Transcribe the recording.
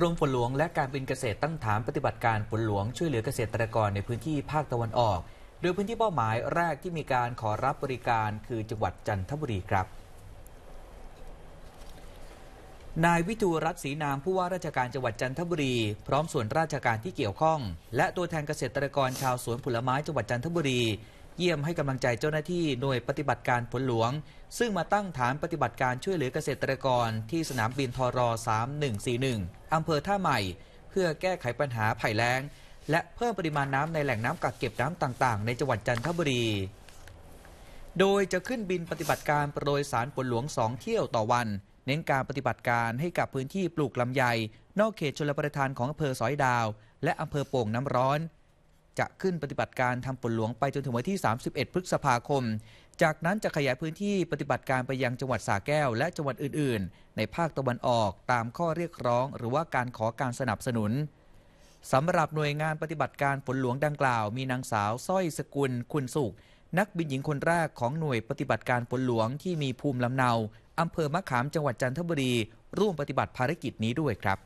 กรมฝนหลวงและการบินเกษตรตั้งฐานปฏิบัติการฝนหลวงช่วยเหลือเกษตรกรในพื้นที่ภาคตะวันออก โดยพื้นที่เป้าหมายแรกที่มีการขอรับบริการคือจังหวัดจันทบุรีครับ นายวิทูรัตศรีนามผู้ว่าราชการจังหวัดจันทบุรีพร้อมส่วนราชการที่เกี่ยวข้อง และตัวแทนเกษตรกรชาวสวนผลไม้จังหวัดจันทบุรีเยี่ยมให้กำลังใจเจ้าหน้าที่หน่วยปฏิบัติการผลหลวง ซึ่งมาตั้งฐานปฏิบัติการช่วยเหลือเกษตรกรที่สนามบินทร3141อำเภอท่าใหม่ เพื่อแก้ไขปัญหาภัยแล้ง และเพิ่มปริมาณน้ำในแหล่งน้ำกักเก็บน้ำต่างๆในจังหวัดจันทบุรี โดยจะขึ้นบินปฏิบัติการโดยสารผลหลวง 2 เที่ยวต่อวัน เน้นการปฏิบัติการให้กับพื้นที่ปลูกลำไย นอกเขตชลประทานของอำเภอสอยดาว และอำเภอโป่งน้ำร้อนจะขึ้นปฏิบัติการทำฝนหลวงไปจนถึงวันที่ 31 พฤษภาคม จากนั้นจะขยายพื้นที่ปฏิบัติการไปยังจังหวัดสาแก้ว และจังหวัดอื่นๆ ในภาคตะวันออกตามข้อเรียกร้อง หรือว่าการขอการสนับสนุนสำหรับหน่วยงานปฏิบัติการฝนหลวงดังกล่าวมีนางสาวสร้อย สกุล คุณ สุขนักบินหญิงคนแรกของหน่วยปฏิบัติการฝนหลวงที่มีภูมิลำเนาอำเภอมะขามจังหวัดจันทบุรีร่วมปฏิบัติภารกิจนี้ด้วยครับ